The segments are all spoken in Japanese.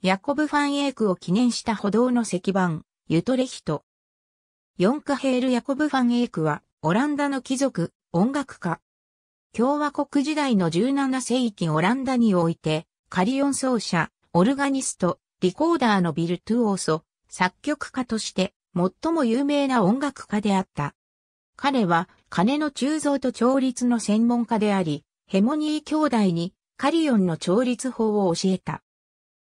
ヤコブ・ファンエイクを記念した歩道の石板、ユトレヒト。ヨンカヘール・ヤコブ・ファンエイクは、オランダの貴族、音楽家。共和国時代の17世紀オランダにおいて、カリオン奏者、オルガニスト、リコーダーのビルトゥオーソ、作曲家として、最も有名な音楽家であった。彼は、金の鋳造と調律の専門家であり、ヘモニー兄弟に、カリオンの調律法を教えた。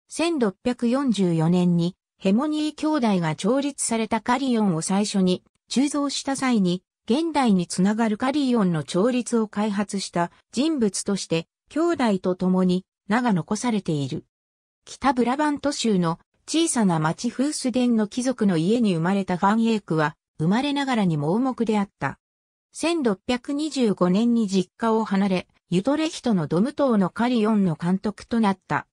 1644年にヘモニー兄弟が調律されたカリオンを最初に鋳造した際に現代につながるカリオンの調律を開発した人物として兄弟と共に名が残されている。北ブラバント州の小さな町フースデンの貴族の家に生まれたファンエイクは生まれながらに盲目であった。1625年に実家を離れ、ユトレヒトのドム島のカリオンの監督となった。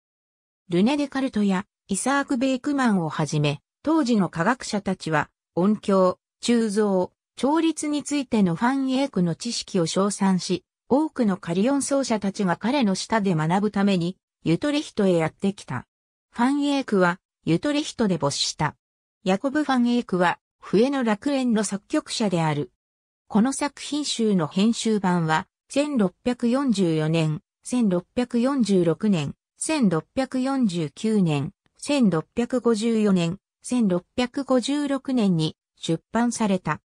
ルネ・デカルトやイサーク・ベイクマンをはじめ、当時の科学者たちは、音響、鋳造、調律についてのファン・エイクの知識を称賛し、多くのカリオン奏者たちが彼の下で学ぶために、ユトレヒトへやってきた。ファン・エイクは、ユトレヒトで没した。ヤコブ・ファン・エイクは、笛の楽園の作曲者である。この作品集の編集版は、1644年、1646年、1649年、1654年、1656年に出版された。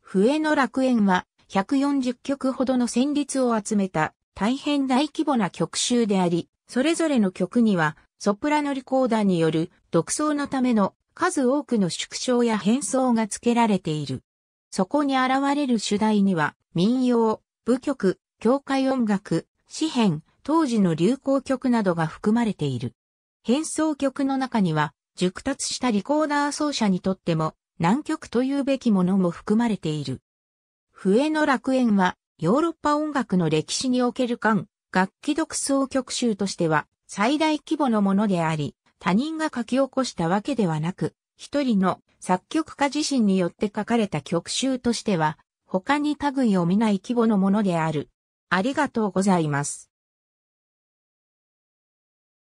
笛の楽園は140曲ほどの旋律を集めた大変大規模な曲集であり、それぞれの曲にはソプラノリコーダーによる独奏のための数多くの縮小や変奏が付けられている。そこに現れる主題には民謡、舞曲、教会音楽、詩編、当時の流行曲などが含まれている。変奏曲の中には、熟達したリコーダー奏者にとっても、難曲というべきものも含まれている。笛の楽園は、ヨーロッパ音楽の歴史における間、楽器独奏曲集としては、最大規模のものであり、他人が書き起こしたわけではなく、一人の作曲家自身によって書かれた曲集としては、他に類を見ない規模のものである。ありがとうございます。